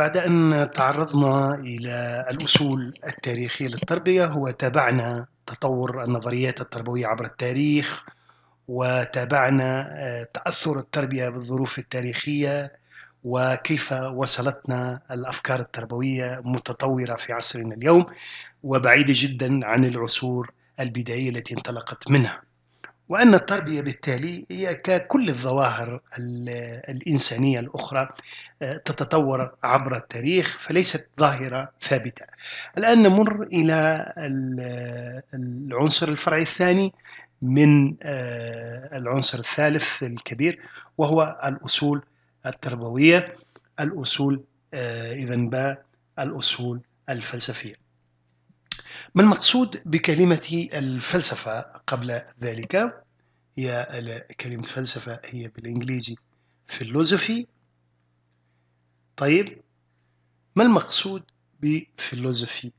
بعد أن تعرضنا إلى الأصول التاريخية للتربية وتابعنا تطور النظريات التربوية عبر التاريخ وتابعنا آه، تأثر التربية بالظروف التاريخية وكيف وصلتنا الأفكار التربوية متطورة في عصرنا اليوم وبعيدة جدا عن العصور البدائية التي انطلقت منها وأن التربية بالتالي هي ككل الظواهر الإنسانية الأخرى آه، تتطور عبر التاريخ فليست ظاهرة ثابتة الآن نمر إلى العنصر الفرعي الثاني من آه، العنصر الثالث الكبير وهو الأصول التربوية الأصول آه، إذا با الأصول الفلسفية ما المقصود بكلمة الفلسفة قبل ذلك هي كلمة فلسفة هي بالإنجليزي philosophy طيب ما المقصود بفيلوزوفي؟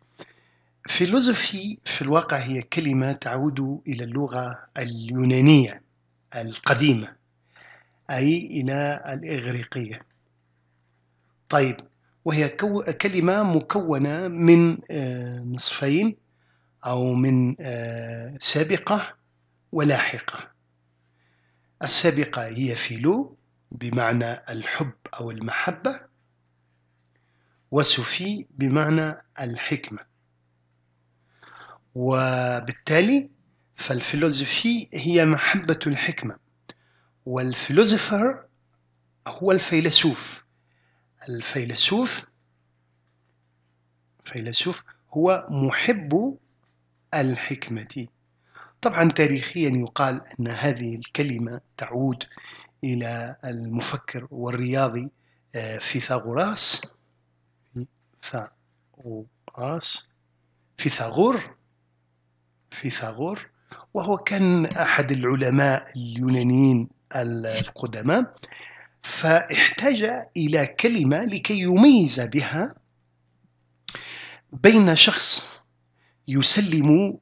فيلوزوفي في الواقع هي كلمة تعود إلى اللغة اليونانية القديمة أي إلى الإغريقية طيب وهي كلمة مكونة من آه، نصفين أو من آه، سابقة ولاحقة السابقة هي فيلو بمعنى الحب أو المحبة وسوفي بمعنى الحكمة وبالتالي فالفلوزفي هي محبة الحكمة والفلوزفر هو الفيلسوف الفيلسوف فيلسوف هو محب الحكمة طبعا تاريخيا يقال أن هذه الكلمة تعود إلى المفكر والرياضي آه، فيثاغوراس فيثاغوراس فيثاغور فيثاغور وهو كان أحد العلماء اليونانيين القدماء فاحتاج إلى كلمة لكي يميز بها بين شخص يسلم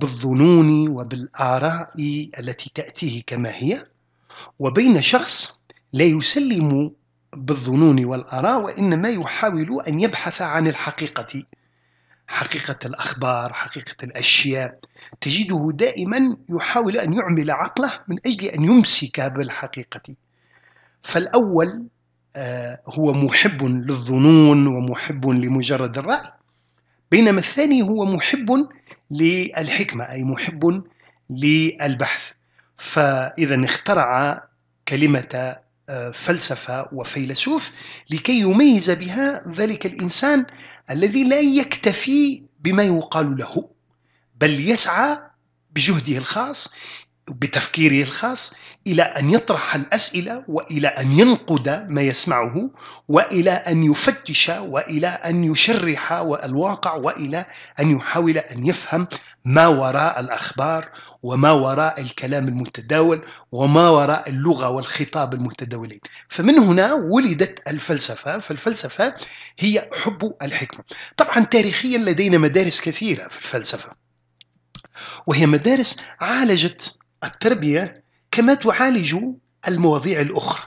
بالظنون وبالآراء التي تأتيه كما هي وبين شخص لا يسلم بالظنون والآراء وإنما يحاول أن يبحث عن الحقيقة حقيقة الأخبار حقيقة الأشياء تجده دائما يحاول أن يعمل عقله من أجل أن يمسك بالحقيقة فالأول آه، هو محب للظنون ومحب لمجرد الرأي بينما الثاني هو محب للحكمة أي محب للبحث فإذا اخترع كلمة آه، فلسفة وفيلسوف لكي يميز بها ذلك الإنسان الذي لا يكتفي بما يقال له بل يسعى بجهده الخاص بتفكيره الخاص الى ان يطرح الاسئله والى ان ينقد ما يسمعه والى ان يفتش والى ان يشرح الواقع والى ان يحاول ان يفهم ما وراء الاخبار وما وراء الكلام المتداول وما وراء اللغه والخطاب المتداولين فمن هنا ولدت الفلسفه فالفلسفه هي حب الحكمه طبعا تاريخيا لدينا مدارس كثيره في الفلسفه وهي مدارس عالجت التربية كما تعالج المواضيع الأخرى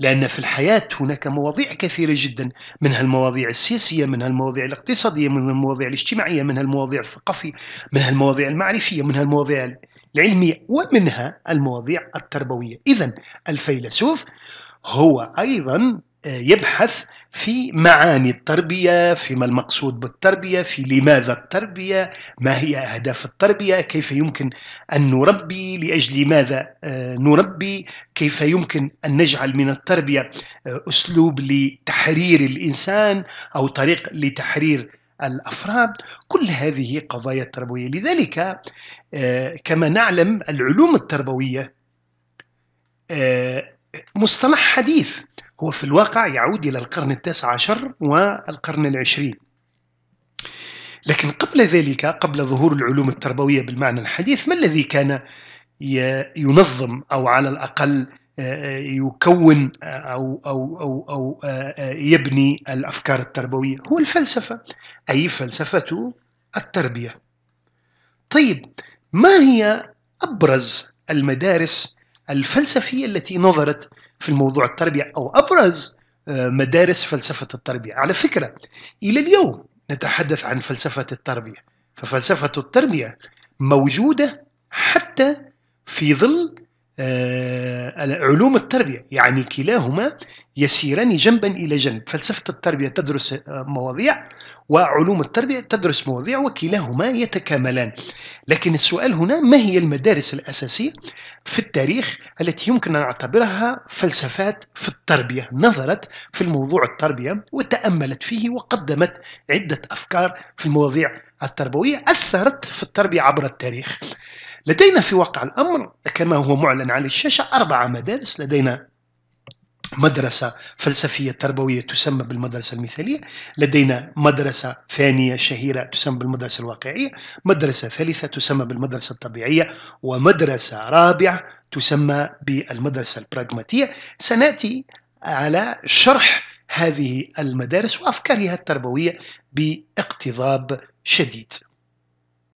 لأن في الحياة هناك مواضيع كثيرة جدا منها المواضيع السياسية منها المواضيع الاقتصادية منها المواضيع الاجتماعية منها المواضيع الثقافية منها المواضيع المعرفية منها المواضيع العلمية ومنها المواضيع التربوية إذا الفيلسوف هو أيضا يبحث في معاني التربيه فيما المقصود بالتربيه في لماذا التربيه ما هي اهداف التربيه كيف يمكن ان نربي لاجل ماذا آه، نربي كيف يمكن ان نجعل من التربيه آه، اسلوب لتحرير الانسان او طريق لتحرير الافراد كل هذه قضايا تربويه لذلك آه، كما نعلم العلوم التربويه مصطلح حديث هو في الواقع يعود إلى القرن التاسع عشر والقرن العشرين لكن قبل ذلك قبل ظهور العلوم التربوية بالمعنى الحديث ما الذي كان ينظم أو على الأقل آه، آه، يكون آه، أو, أو, أو, أو يبني الأفكار التربوية هو الفلسفة أي فلسفة التربية طيب ما هي أبرز المدارس الفلسفية التي نظرت في الموضوع التربية أو أبرز آه، مدارس فلسفة التربية على فكرة إلى اليوم نتحدث عن فلسفة التربية ففلسفة التربية موجودة حتى في ظل آه، علوم التربية يعني كلاهما يسيران جنبا إلى جنب فلسفة التربية تدرس مواضيع وعلوم التربية تدرس مواضيع وكلاهما يتكاملان لكن السؤال هنا ما هي المدارس الأساسية في التاريخ التي يمكن أن نعتبرها فلسفات في التربية نظرت في الموضوع التربية وتأملت فيه وقدمت عدة أفكار في المواضيع التربوية أثرت في التربية عبر التاريخ لدينا في واقع الأمر كما هو معلن على الشاشة أربع مدارس لدينا مدرسة فلسفية تربوية تسمى بالمدرسة المثالية لدينا مدرسة ثانية شهيرة تسمى بالمدرسة الواقعية مدرسة ثالثة تسمى بالمدرسة الطبيعية ومدرسة رابعة تسمى بالمدرسة البراغماتية سنأتي على شرح هذه المدارس وأفكارها التربوية باقتضاب شديد